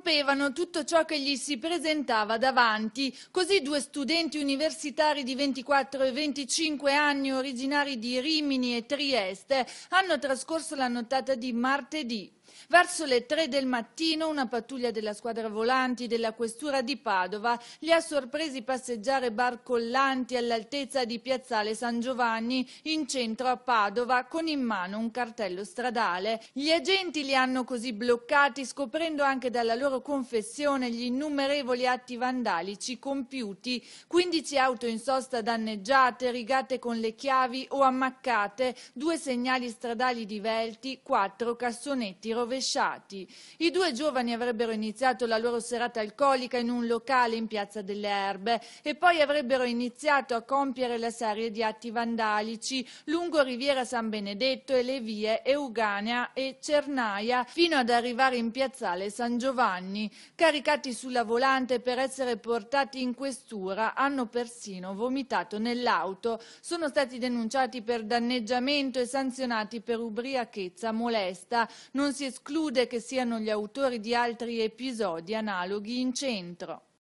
rompevano tutto ciò che gli si presentava davanti. Così due studenti universitari di 24 e 25 anni, originari di Rimini e Trieste, hanno trascorso la nottata di martedì. Verso le tre del mattino una pattuglia della squadra volanti della questura di Padova li ha sorpresi passeggiare barcollanti all'altezza di Piazzale San Giovanni in centro a Padova con in mano un cartello stradale. Gli agenti li hanno così bloccati scoprendo anche dalla loro confessione gli innumerevoli atti vandalici compiuti, 15 auto in sosta danneggiate, rigate con le chiavi o ammaccate, due segnali stradali divelti, quattro cassonetti rovesciati. I due giovani avrebbero iniziato la loro serata alcolica in un locale in Piazza delle Erbe e poi avrebbero iniziato a compiere la serie di atti vandalici lungo Riviera San Benedetto e le vie Euganea e Cernaia fino ad arrivare in Piazzale San Giovanni. Caricati sulla volante per essere portati in questura hanno persino vomitato nell'auto. Sono stati denunciati per danneggiamento e sanzionati per ubriachezza molesta. Non si è si esclude che siano gli autori di altri episodi analoghi in centro.